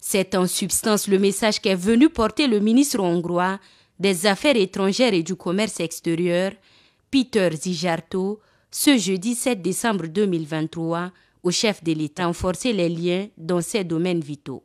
C'est en substance le message qu'est venu porter le ministre hongrois des Affaires étrangères et du Commerce extérieur, Peter Zijarto, ce jeudi 7 décembre 2023, au chef de l'État renforcer les liens dans ces domaines vitaux.